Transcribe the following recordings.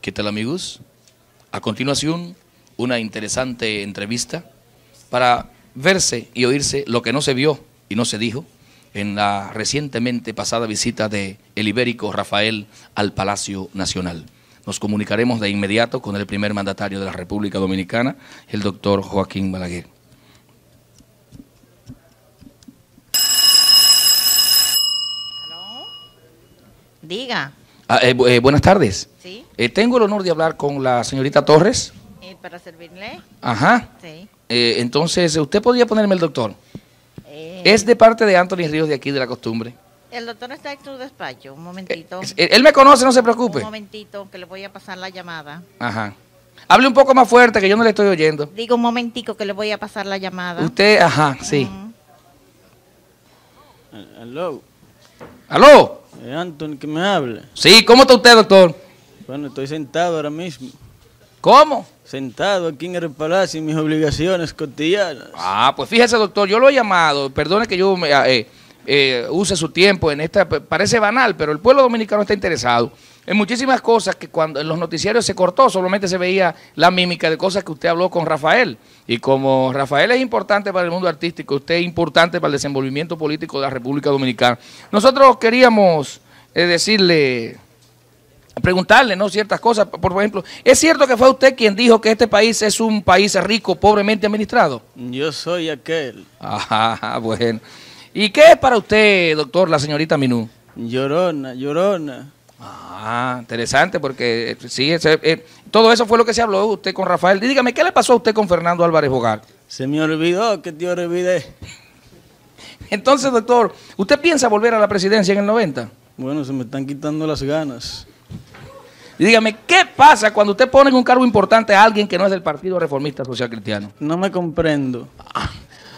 ¿Qué tal amigos? A continuación, una interesante entrevista para verse y oírse lo que no se vio y no se dijo en la recientemente pasada visita de el ibérico Rafael al Palacio Nacional. Nos comunicaremos de inmediato con el primer mandatario de la República Dominicana, el doctor Joaquín Balaguer. ¿Aló? Diga. Ah, eh, eh, buenas tardes. Sí. Eh, tengo el honor de hablar con la señorita Torres. para servirle. Ajá. entonces, ¿usted podría ponerme el doctor? es de parte de Anthony Ríos de aquí, de la costumbre. El doctor está en su despacho, un momentito. él me conoce, no se preocupe. Un momentito, que le voy a pasar la llamada. Ajá. Hable un poco más fuerte, que yo no le estoy oyendo. Digo un momentico, que le voy a pasar la llamada. Usted, ajá, sí. Aló. Eh, Anton, que me hable. Sí, ¿cómo está usted, doctor? Bueno, estoy sentado ahora mismo. ¿Cómo? Sentado aquí en el palacio y mis obligaciones cotidianas. Ah, pues fíjese, doctor, yo lo he llamado, perdone que yo eh, eh, use su tiempo en esta, parece banal, pero el pueblo dominicano está interesado en muchísimas cosas que cuando en los noticiarios se cortó, solamente se veía la mímica de cosas que usted habló con Rafael. Y como Rafael es importante para el mundo artístico, usted es importante para el desenvolvimiento político de la República Dominicana. Nosotros queríamos eh, decirle preguntarle ¿no? ciertas cosas. Por ejemplo, ¿es cierto que fue usted quien dijo que este país es un país rico, pobremente administrado? Yo soy aquel. Ajá, bueno. ¿Y qué es para usted, doctor, la señorita Minú? Llorona, llorona. Ah, interesante, porque eh, sí, eh, todo eso fue lo que se habló usted con Rafael. dígame, ¿qué le pasó a usted con Fernando Álvarez Bogar? Se me olvidó que te olvidé. Entonces, doctor, ¿usted piensa volver a la presidencia en el 90? Bueno, se me están quitando las ganas. dígame, ¿qué pasa cuando usted pone en un cargo importante a alguien que no es del Partido Reformista Social Cristiano? No me comprendo.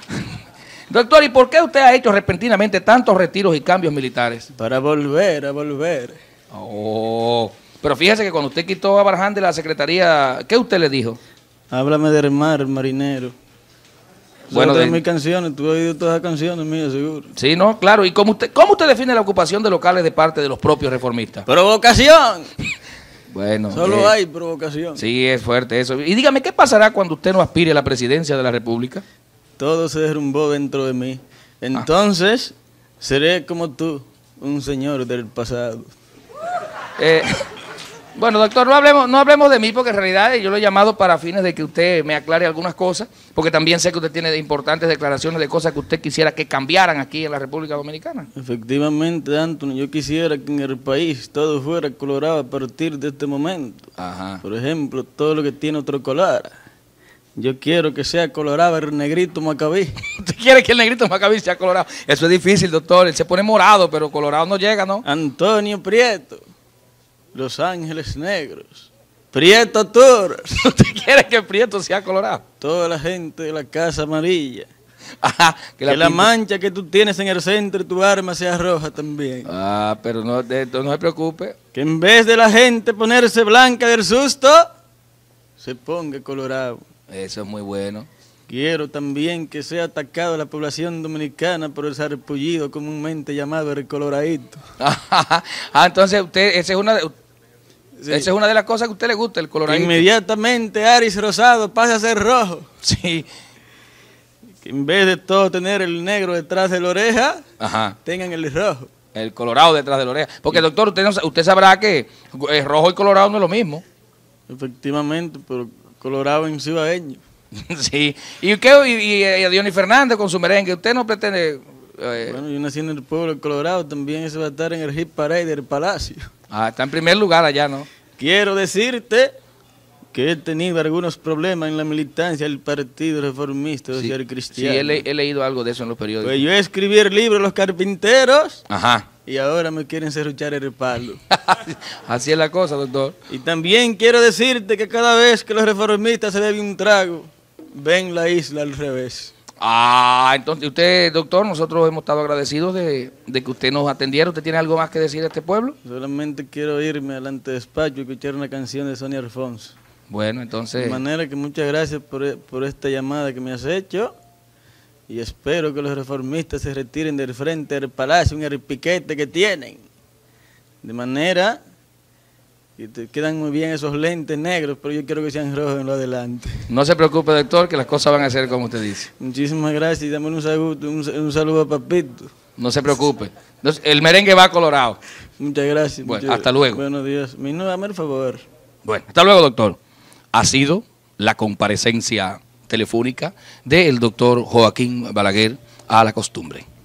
Doctor, ¿y por qué usted ha hecho repentinamente tantos retiros y cambios militares? Para volver, a volver. Oh, pero fíjese que cuando usted quitó a Barján de la secretaría, ¿qué usted le dijo? Háblame del mar, marinero. Bueno, de mis canciones, tú has oído todas las canciones mías, seguro. Sí, no, claro. ¿Y cómo usted, cómo usted define la ocupación de locales de parte de los propios reformistas? ¡Provocación! Bueno. Solo eh, hay provocación. Sí, es fuerte eso. Y dígame, ¿qué pasará cuando usted no aspire a la presidencia de la República? Todo se derrumbó dentro de mí. Ah. Entonces, seré como tú, un señor del pasado. Eh, bueno, doctor, no hablemos, no hablemos de mí porque en realidad eh, yo lo he llamado para fines de que usted me aclare algunas cosas, porque también sé que usted tiene importantes declaraciones de cosas que usted quisiera que cambiaran aquí en la República Dominicana. Efectivamente, Antonio, yo quisiera que en el país todo fuera colorado a partir de este momento. Ajá. Por ejemplo, todo lo que tiene otro color. Yo quiero que sea colorado el negrito Macabí. ¿Usted quiere que el negrito Macabí sea colorado? Eso es difícil, doctor. Él se pone morado, pero colorado no llega, ¿no? Antonio Prieto. Los Ángeles Negros. Prieto Torres. ¿Usted te que Prieto sea colorado? Toda la gente de la Casa Amarilla. que, la, mancha que tú tienes en el centro, de tu arma sea roja también. Ah, pero no, de, no se preocupe. Que en vez de la gente ponerse blanca del susto, se ponga colorado. Eso es muy bueno. Quiero también que sea atacado la población dominicana por el sarpullido comúnmente llamado el coloradito. ah, entonces usted, ese es una, esa es una de las cosas que a usted le gusta, el colorado Inmediatamente Aris Rosado pasa a ser rojo. Sí. Que en vez de todo tener el negro detrás de la oreja, tengan el rojo. El colorado detrás de la oreja. Porque, doctor, usted, sabrá que el rojo y colorado no es lo mismo. Efectivamente, pero colorado en ciudadeño. sí. ¿Y, qué, y, y, a Fernández con su merengue? ¿Usted no pretende...? Eh, bueno, yo nací en el pueblo de Colorado, también se va a estar en el hit parade del Palacio. Ah, está en primer lugar allá, ¿no? Quiero decirte que he tenido algunos problemas en la militancia del Partido Reformista del Cristiano. Sí, he, leído algo de eso en los periódicos. Pues yo escribí el libro Los Carpinteros. Ajá. Y ahora me quieren cerruchar el palo. Así es la cosa, doctor. Y también quiero decirte que cada vez que los reformistas se beben un trago, ven la isla al revés. Ah, entonces usted, doctor, nosotros hemos estado agradecidos de, que usted nos atendiera. ¿Usted tiene algo más que decir a este pueblo? Solamente quiero irme adelante despacho y escuchar una canción de Sonia Alfonso. Bueno, entonces... De manera que muchas gracias por, esta llamada que me has hecho y espero que los reformistas se retiren del frente del palacio, un piquete que tienen. De manera y te quedan muy bien esos lentes negros, pero yo quiero que sean rojos en lo adelante. No se preocupe, doctor, que las cosas van a ser como usted dice. Muchísimas gracias y dame un saludo, un, saludo a Papito. No se preocupe. el merengue va colorado. Muchas gracias. Bueno, hasta luego. Buenos días. Mi nueva favor. Bueno, hasta luego, doctor. Ha sido la comparecencia telefónica del doctor Joaquín Balaguer a la costumbre.